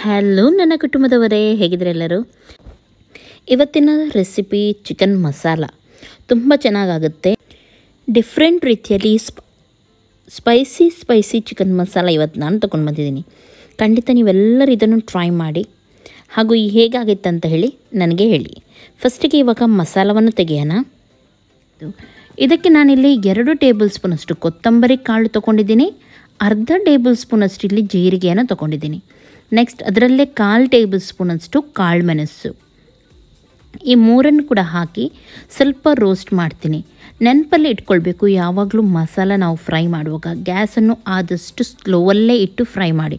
hello ನನ್ನ ಕುಟುಂಬದವರೇ ಹೇಗಿದ್ರೆ ಎಲ್ಲರೂ ಇವತ್ತಿನ ರೆಸಿಪಿ ಚಿಕನ್ ಮಸಾಲ ತುಂಬ ಚೆನ್ನಾಗಾಗುತ್ತೆ ಡಿಫ್ರೆಂಟ್ ರೀತಿಯಲ್ಲಿ ಸ್ಪ ಸ್ಪೈಸಿ ಸ್ಪೈಸಿ ಚಿಕನ್ ಮಸಾಲ ಇವತ್ತು ನಾನು ತೊಗೊಂಡು ಬಂದಿದ್ದೀನಿ ಖಂಡಿತ ನೀವೆಲ್ಲರೂ ಇದನ್ನು ಟ್ರೈ ಮಾಡಿ ಹಾಗೂ ಈ ಹೇಗಾಗುತ್ತೆ ಅಂತ ಹೇಳಿ ನನಗೆ ಹೇಳಿ ಫಸ್ಟಿಗೆ ಇವಾಗ ಮಸಾಲವನ್ನು ತೆಗೆಯೋಣ ಇದಕ್ಕೆ ನಾನಿಲ್ಲಿ ಎರಡು ಟೇಬಲ್ ಸ್ಪೂನಷ್ಟು ಕೊತ್ತಂಬರಿ ಕಾಳು ತೊಗೊಂಡಿದ್ದೀನಿ ಅರ್ಧ ಟೇಬಲ್ ಸ್ಪೂನಷ್ಟು ಇಲ್ಲಿ ಜೀರಿಗೆಯನ್ನು ತೊಗೊಂಡಿದ್ದೀನಿ ನೆಕ್ಸ್ಟ್ ಅದರಲ್ಲೇ ಕಾಲು ಟೇಬಲ್ ಅಷ್ಟು ಕಾಳು ಮೆಣಸು ಈ ಮೂರನ್ನು ಕೂಡ ಹಾಕಿ ಸ್ವಲ್ಪ ರೋಸ್ಟ್ ಮಾಡ್ತೀನಿ ನೆನಪಲ್ಲೇ ಇಟ್ಕೊಳ್ಬೇಕು ಯಾವಾಗಲೂ ಮಸಾಲ ನಾವು ಫ್ರೈ ಮಾಡುವಾಗ ಗ್ಯಾಸನ್ನು ಆದಷ್ಟು ಸ್ಲೋವಲ್ಲೇ ಇಟ್ಟು ಫ್ರೈ ಮಾಡಿ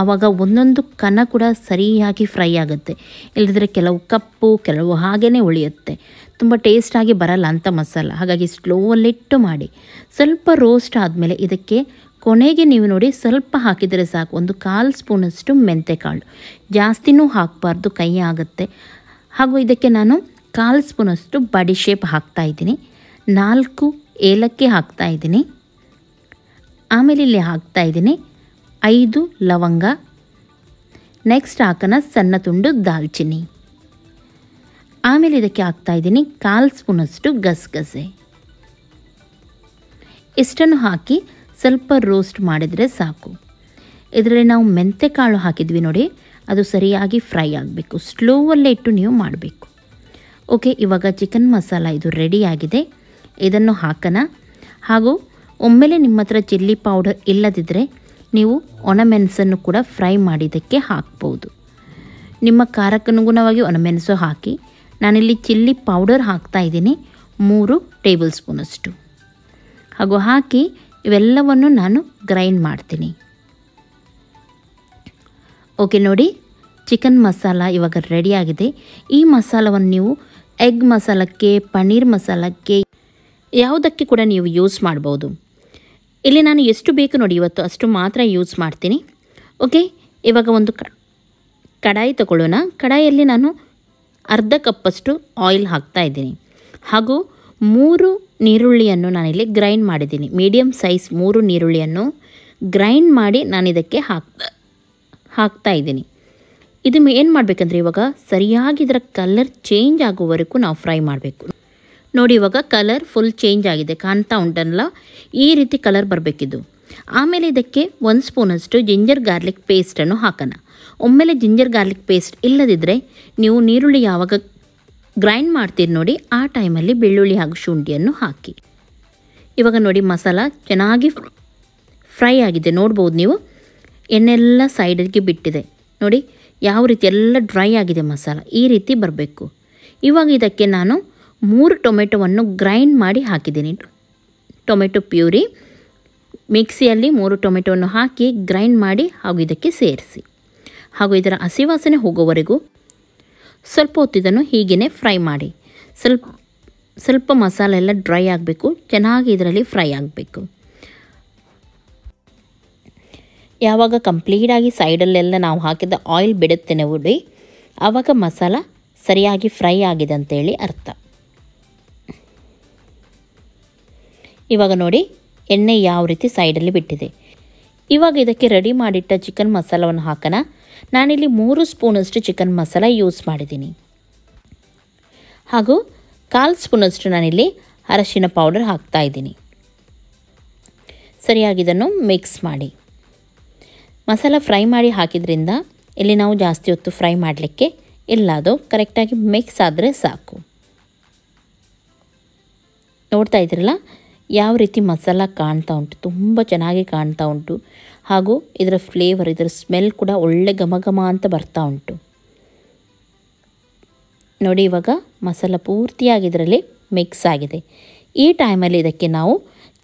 ಆವಾಗ ಒಂದೊಂದು ಕನ ಕೂಡ ಸರಿಯಾಗಿ ಫ್ರೈ ಆಗುತ್ತೆ ಇಲ್ಲದ್ರೆ ಕೆಲವು ಕಪ್ಪು ಕೆಲವು ಹಾಗೇ ಉಳಿಯುತ್ತೆ ತುಂಬ ಟೇಸ್ಟಾಗಿ ಬರಲ್ಲ ಅಂತ ಮಸಾಲ ಹಾಗಾಗಿ ಸ್ಲೋವಲ್ಲಿಟ್ಟು ಮಾಡಿ ಸ್ವಲ್ಪ ರೋಸ್ಟ್ ಆದಮೇಲೆ ಇದಕ್ಕೆ ಕೊನೆಗೆ ನೀವು ನೋಡಿ ಸ್ವಲ್ಪ ಹಾಕಿದರೆ ಸಾಕು ಒಂದು ಕಾಲು ಸ್ಪೂನಷ್ಟು ಮೆಂತೆಕಾಳು ಜಾಸ್ತಿನೂ ಹಾಕಬಾರ್ದು ಕೈ ಆಗುತ್ತೆ ಹಾಗೂ ಇದಕ್ಕೆ ನಾನು ಕಾಲು ಸ್ಪೂನಷ್ಟು ಬಾಡಿ ಶೇಪ್ ಹಾಕ್ತಾಯಿದ್ದೀನಿ ನಾಲ್ಕು ಏಲಕ್ಕಿ ಹಾಕ್ತಾಯಿದ್ದೀನಿ ಆಮೇಲೆ ಇಲ್ಲಿ ಹಾಕ್ತಾಯಿದ್ದೀನಿ ಐದು ಲವಂಗ ನೆಕ್ಸ್ಟ್ ಹಾಕೋಣ ಸಣ್ಣ ತುಂಡು ದಾಲ್ಚಿನಿ ಆಮೇಲೆ ಇದಕ್ಕೆ ಹಾಕ್ತಾಯಿದ್ದೀನಿ ಕಾಲು ಸ್ಪೂನಷ್ಟು ಗಸಗಸೆ ಇಷ್ಟನ್ನು ಹಾಕಿ ಸ್ವಲ್ಪ ರೋಸ್ಟ್ ಮಾಡಿದರೆ ಸಾಕು ಇದರಲ್ಲಿ ನಾವು ಮೆಂತೆ ಕಾಳು ಹಾಕಿದ್ವಿ ನೋಡಿ ಅದು ಸರಿಯಾಗಿ ಫ್ರೈ ಆಗಬೇಕು ಸ್ಲೋವಲ್ಲೇ ಇಟ್ಟು ನೀವು ಮಾಡಬೇಕು ಓಕೆ ಇವಾಗ ಚಿಕನ್ ಮಸಾಲ ಇದು ರೆಡಿಯಾಗಿದೆ ಇದನ್ನು ಹಾಕೋಣ ಹಾಗೂ ಒಮ್ಮೆಲೆ ನಿಮ್ಮ ಹತ್ರ ಚಿಲ್ಲಿ ಪೌಡರ್ ಇಲ್ಲದಿದ್ದರೆ ನೀವು ಒಣಮೆಣಸನ್ನು ಕೂಡ ಫ್ರೈ ಮಾಡಿದ್ದಕ್ಕೆ ಹಾಕ್ಬೋದು ನಿಮ್ಮ ಖಾರಕ್ಕನುಗುಣವಾಗಿ ಒಣಮೆಣಸು ಹಾಕಿ ನಾನಿಲ್ಲಿ ಚಿಲ್ಲಿ ಪೌಡರ್ ಹಾಕ್ತಾ ಇದ್ದೀನಿ ಮೂರು ಟೇಬಲ್ ಸ್ಪೂನಷ್ಟು ಹಾಗೂ ಹಾಕಿ ಇವೆಲ್ಲವನ್ನು ನಾನು ಗ್ರೈಂಡ್ ಮಾಡ್ತೀನಿ ಓಕೆ ನೋಡಿ ಚಿಕನ್ ಮಸಾಲ ಇವಾಗ ರೆಡಿಯಾಗಿದೆ ಈ ಮಸಾಲವನ್ನು ನೀವು ಎಗ್ ಮಸಾಲಕ್ಕೆ ಪನ್ನೀರ್ ಮಸಾಲಕ್ಕೆ ಯಾವುದಕ್ಕೆ ಕೂಡ ನೀವು ಯೂಸ್ ಮಾಡ್ಬೋದು ಇಲ್ಲಿ ನಾನು ಎಷ್ಟು ಬೇಕು ನೋಡಿ ಇವತ್ತು ಅಷ್ಟು ಮಾತ್ರ ಯೂಸ್ ಮಾಡ್ತೀನಿ ಓಕೆ ಇವಾಗ ಒಂದು ಕಡಾಯಿ ತಗೊಳ್ಳೋಣ ಕಡಾಯಿಯಲ್ಲಿ ನಾನು ಅರ್ಧ ಕಪ್ಪಷ್ಟು ಆಯಿಲ್ ಹಾಕ್ತಾ ಇದ್ದೀನಿ ಹಾಗೂ ಮೂರು ನೀರುಳ್ಳಿಯನ್ನು ನಾನಿಲ್ಲಿ ಗ್ರೈಂಡ್ ಮಾಡಿದ್ದೀನಿ ಮೀಡಿಯಮ್ ಸೈಜ್ ಮೂರು ನೀರುಳ್ಳಿಯನ್ನು ಗ್ರೈಂಡ್ ಮಾಡಿ ನಾನು ಇದಕ್ಕೆ ಹಾಕ್ತಾ ಹಾಕ್ತಾ ಇದ್ದೀನಿ ಇದು ಏನು ಮಾಡಬೇಕಂದ್ರೆ ಇವಾಗ ಸರಿಯಾಗಿ ಇದರ ಕಲರ್ ಚೇಂಜ್ ಆಗುವವರೆಗೂ ನಾವು ಫ್ರೈ ಮಾಡಬೇಕು ನೋಡಿ ಇವಾಗ ಕಲರ್ ಫುಲ್ ಚೇಂಜ್ ಆಗಿದೆ ಕಾಣ್ತಾ ಉಂಟಲ್ಲ ಈ ರೀತಿ ಕಲರ್ ಬರಬೇಕಿದ್ದು ಆಮೇಲೆ ಇದಕ್ಕೆ ಒಂದು ಸ್ಪೂನಷ್ಟು ಜಿಂಜರ್ ಗಾರ್ಲಿಕ್ ಪೇಸ್ಟನ್ನು ಹಾಕೋಣ ಒಮ್ಮೆಲೆ ಜಿಂಜರ್ ಗಾರ್ಲಿಕ್ ಪೇಸ್ಟ್ ಇಲ್ಲದಿದ್ದರೆ ನೀವು ನೀರುಳ್ಳಿ ಯಾವಾಗ ಗ್ರೈಂಡ್ ಮಾಡ್ತೀರಿ ನೋಡಿ ಆ ಟೈಮಲ್ಲಿ ಬೆಳ್ಳುಳ್ಳಿ ಹಾಗೂ ಶುಂಠಿಯನ್ನು ಹಾಕಿ ಇವಾಗ ನೋಡಿ ಮಸಾಲ ಚೆನ್ನಾಗಿ ಫ್ರೈ ಆಗಿದೆ ನೋಡ್ಬೋದು ನೀವು ಎಣ್ಣೆಲ್ಲ ಸೈಡಿಗೆ ಬಿಟ್ಟಿದೆ ನೋಡಿ ಯಾವ ರೀತಿ ಎಲ್ಲ ಡ್ರೈ ಆಗಿದೆ ಮಸಾಲ ಈ ರೀತಿ ಬರಬೇಕು ಇವಾಗ ಇದಕ್ಕೆ ನಾನು ಮೂರು ಟೊಮೆಟೊವನ್ನು ಗ್ರೈಂಡ್ ಮಾಡಿ ಹಾಕಿದ್ದೀನಿ ಟೊಮೆಟೊ ಪ್ಯೂರಿ ಮಿಕ್ಸಿಯಲ್ಲಿ ಮೂರು ಟೊಮೆಟೊವನ್ನು ಹಾಕಿ ಗ್ರೈಂಡ್ ಮಾಡಿ ಹಾಗೂ ಇದಕ್ಕೆ ಸೇರಿಸಿ ಹಾಗೂ ಇದರ ಹಸಿವಾಸನೆ ಹೋಗೋವರೆಗೂ ಸ್ವಲ್ಪ ಹೊತ್ತಿದನ್ನು ಹೀಗೇ ಫ್ರೈ ಮಾಡಿ ಸ್ವಲ್ಪ ಸ್ವಲ್ಪ ಮಸಾಲೆ ಎಲ್ಲ ಡ್ರೈ ಆಗಬೇಕು ಚೆನ್ನಾಗಿ ಇದರಲ್ಲಿ ಫ್ರೈ ಆಗಬೇಕು ಯಾವಾಗ ಕಂಪ್ಲೀಟಾಗಿ ಸೈಡಲ್ಲೆಲ್ಲ ನಾವು ಹಾಕಿದ ಆಯಿಲ್ ಬಿಡುತ್ತೇನೆ ಉಡಿ ಆವಾಗ ಮಸಾಲ ಸರಿಯಾಗಿ ಫ್ರೈ ಆಗಿದೆ ಅಂತೇಳಿ ಅರ್ಥ ಇವಾಗ ನೋಡಿ ಎಣ್ಣೆ ಯಾವ ರೀತಿ ಸೈಡಲ್ಲಿ ಬಿಟ್ಟಿದೆ ಇವಾಗ ಇದಕ್ಕೆ ರೆಡಿ ಮಾಡಿಟ್ಟ ಚಿಕನ್ ಮಸಾಲವನ್ನು ಹಾಕೋಣ ನಾನಿಲ್ಲಿ ಮೂರು ಸ್ಪೂನಷ್ಟು ಚಿಕನ್ ಮಸಾಲ ಯೂಸ್ ಮಾಡಿದ್ದೀನಿ ಹಾಗೂ ಕಾಲು ಸ್ಪೂನಷ್ಟು ನಾನಿಲ್ಲಿ ಅರಶಿನ ಪೌಡರ್ ಹಾಕ್ತಾ ಇದ್ದೀನಿ ಸರಿಯಾಗಿ ಇದನ್ನು ಮಿಕ್ಸ್ ಮಾಡಿ ಮಸಾಲ ಫ್ರೈ ಮಾಡಿ ಹಾಕಿದ್ರಿಂದ ಇಲ್ಲಿ ನಾವು ಜಾಸ್ತಿ ಹೊತ್ತು ಫ್ರೈ ಮಾಡಲಿಕ್ಕೆ ಇಲ್ಲ ಅದು ಕರೆಕ್ಟಾಗಿ ಮಿಕ್ಸ್ ಆದರೆ ಸಾಕು ನೋಡ್ತಾ ಇದ್ರಲ್ಲ ಯಾವ ರೀತಿ ಮಸಾಲ ಕಾಣ್ತಾ ಉಂಟು ತುಂಬ ಚೆನ್ನಾಗಿ ಕಾಣ್ತಾ ಉಂಟು ಹಾಗೂ ಇದರ ಫ್ಲೇವರ್ ಇದರ ಸ್ಮೆಲ್ ಕೂಡ ಒಳ್ಳೆ ಘಮ ಘಮ ಅಂತ ಬರ್ತಾ ಉಂಟು ನೋಡಿ ಇವಾಗ ಮಸಾಲ ಪೂರ್ತಿಯಾಗಿ ಇದರಲ್ಲಿ ಮಿಕ್ಸ್ ಆಗಿದೆ ಈ ಟೈಮಲ್ಲಿ ಇದಕ್ಕೆ ನಾವು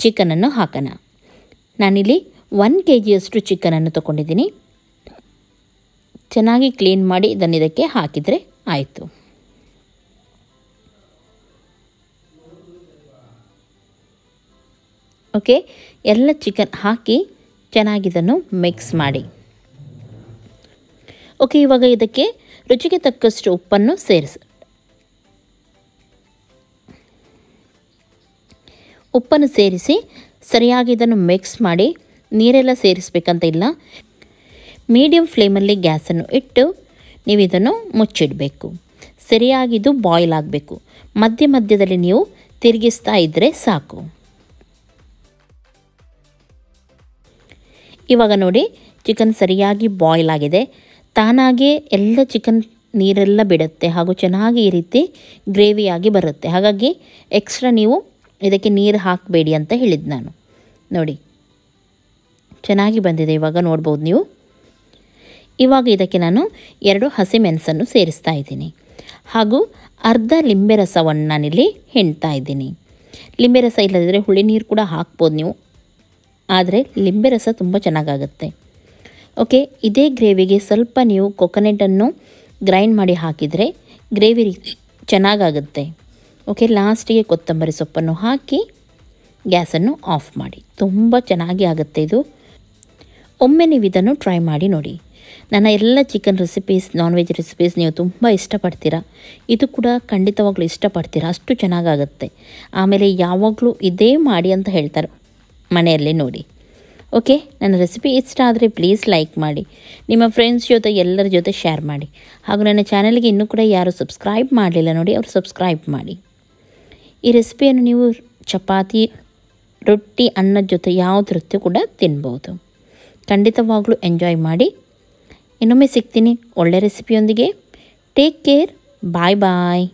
ಚಿಕನನ್ನು ಹಾಕೋಣ ನಾನಿಲ್ಲಿ ಒನ್ ಕೆ ಜಿಯಷ್ಟು ಚಿಕನನ್ನು ತಗೊಂಡಿದ್ದೀನಿ ಚೆನ್ನಾಗಿ ಕ್ಲೀನ್ ಮಾಡಿ ಇದನ್ನು ಇದಕ್ಕೆ ಹಾಕಿದರೆ ಆಯಿತು ಓಕೆ ಎಲ್ಲ ಚಿಕನ್ ಹಾಕಿ ಚೆನ್ನಾಗಿದನ್ನು ಮಿಕ್ಸ್ ಮಾಡಿ ಓಕೆ ಇವಾಗ ಇದಕ್ಕೆ ರುಚಿಗೆ ತಕ್ಕಷ್ಟು ಉಪ್ಪನ್ನು ಸೇರಿಸಿ ಉಪ್ಪನ್ನು ಸೇರಿಸಿ ಸರಿಯಾಗಿ ಇದನ್ನು ಮಿಕ್ಸ್ ಮಾಡಿ ನೀರೆಲ್ಲ ಸೇರಿಸ್ಬೇಕಂತ ಇಲ್ಲ ಮೀಡಿಯಮ್ ಫ್ಲೇಮಲ್ಲಿ ಗ್ಯಾಸನ್ನು ಇಟ್ಟು ನೀವು ಇದನ್ನು ಮುಚ್ಚಿಡಬೇಕು ಸರಿಯಾಗಿದ್ದು ಬಾಯ್ಲ್ ಆಗಬೇಕು ಮಧ್ಯ ಮಧ್ಯದಲ್ಲಿ ನೀವು ತಿರುಗಿಸ್ತಾ ಇದ್ದರೆ ಸಾಕು ಇವಾಗ ನೋಡಿ ಚಿಕನ್ ಸರಿಯಾಗಿ ಬಾಯ್ಲ್ ಆಗಿದೆ ತಾನಾಗೆ ಎಲ್ಲ ಚಿಕನ್ ನೀರೆಲ್ಲ ಬಿಡುತ್ತೆ ಹಾಗೂ ಚೆನ್ನಾಗಿ ಈ ರೀತಿ ಗ್ರೇವಿಯಾಗಿ ಬರುತ್ತೆ ಹಾಗಾಗಿ ಎಕ್ಸ್ಟ್ರಾ ನೀವು ಇದಕ್ಕೆ ನೀರು ಹಾಕಬೇಡಿ ಅಂತ ಹೇಳಿದ್ದು ನಾನು ನೋಡಿ ಚೆನ್ನಾಗಿ ಬಂದಿದೆ ಇವಾಗ ನೋಡ್ಬೋದು ನೀವು ಇವಾಗ ಇದಕ್ಕೆ ನಾನು ಎರಡು ಹಸಿಮೆಣಸನ್ನು ಸೇರಿಸ್ತಾ ಇದ್ದೀನಿ ಹಾಗೂ ಅರ್ಧ ಲಿಂಬೆ ರಸವನ್ನು ನಾನಿಲ್ಲಿ ಹೆಣ್ತಾ ಇದ್ದೀನಿ ಲಿಂಬೆ ರಸ ಇಲ್ಲದಿದ್ದರೆ ಹುಳಿ ನೀರು ಕೂಡ ಹಾಕ್ಬೋದು ನೀವು ಆದರೆ ಲಿಂಬೆ ರಸ ತುಂಬ ಚೆನ್ನಾಗಾಗುತ್ತೆ ಓಕೆ ಇದೇ ಗ್ರೇವಿಗೆ ಸ್ವಲ್ಪ ನೀವು ಕೊಕೊನೆಟನ್ನು ಗ್ರೈಂಡ್ ಮಾಡಿ ಹಾಕಿದರೆ ಗ್ರೇವಿ ಚೆನ್ನಾಗಾಗುತ್ತೆ ಓಕೆ ಲಾಸ್ಟಿಗೆ ಕೊತ್ತಂಬರಿ ಸೊಪ್ಪನ್ನು ಹಾಕಿ ಗ್ಯಾಸನ್ನು ಆಫ್ ಮಾಡಿ ತುಂಬ ಚೆನ್ನಾಗಿ ಆಗುತ್ತೆ ಇದು ಒಮ್ಮೆ ನೀವು ಇದನ್ನು ಟ್ರೈ ಮಾಡಿ ನೋಡಿ ನನ್ನ ಎಲ್ಲ chicken recipes non veg recipes ನೀವು ತುಂಬ ಇಷ್ಟಪಡ್ತೀರಾ ಇದು ಕೂಡ ಖಂಡಿತವಾಗ್ಲೂ ಇಷ್ಟಪಡ್ತೀರಾ ಅಷ್ಟು ಚೆನ್ನಾಗಾಗುತ್ತೆ ಆಮೇಲೆ ಯಾವಾಗಲೂ ಇದೇ ಮಾಡಿ ಅಂತ ಹೇಳ್ತಾರೆ ಮನೆಯಲ್ಲೇ ನೋಡಿ ಓಕೆ ನನ್ನ ರೆಸಿಪಿ ಇಷ್ಟ ಆದರೆ ಪ್ಲೀಸ್ ಲೈಕ್ ಮಾಡಿ ನಿಮ್ಮ ಫ್ರೆಂಡ್ಸ್ ಜೊತೆ ಎಲ್ಲರ ಜೊತೆ ಶೇರ್ ಮಾಡಿ ಹಾಗೂ ನನ್ನ ಚಾನಲ್ಗೆ ಇನ್ನೂ ಕೂಡ ಯಾರು ಸಬ್ಸ್ಕ್ರೈಬ್ ಮಾಡಲಿಲ್ಲ ನೋಡಿ ಅವರು ಸಬ್ಸ್ಕ್ರೈಬ್ ಮಾಡಿ ಈ ರೆಸಿಪಿಯನ್ನು ನೀವು ಚಪಾತಿ ರೊಟ್ಟಿ ಅನ್ನದ ಜೊತೆ ಯಾವುದ್ರ ಕೂಡ ತಿನ್ಬೋದು ಖಂಡಿತವಾಗಲೂ ಎಂಜಾಯ್ ಮಾಡಿ ಇನ್ನೊಮ್ಮೆ ಸಿಗ್ತೀನಿ ಒಳ್ಳೆ ರೆಸಿಪಿಯೊಂದಿಗೆ ಟೇಕ್ ಕೇರ್ ಬಾಯ್ ಬಾಯ್